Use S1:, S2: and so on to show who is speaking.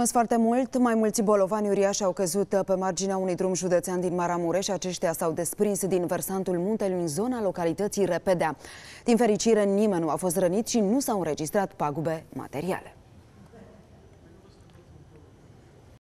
S1: Mulțumesc foarte mult! Mai mulți bolovani uriași au căzut pe marginea unui drum județean din Maramureș. Aceștia s-au desprins din versantul muntelui în zona localității Repedea. Din fericire, nimeni nu a fost rănit și nu s-au înregistrat pagube materiale.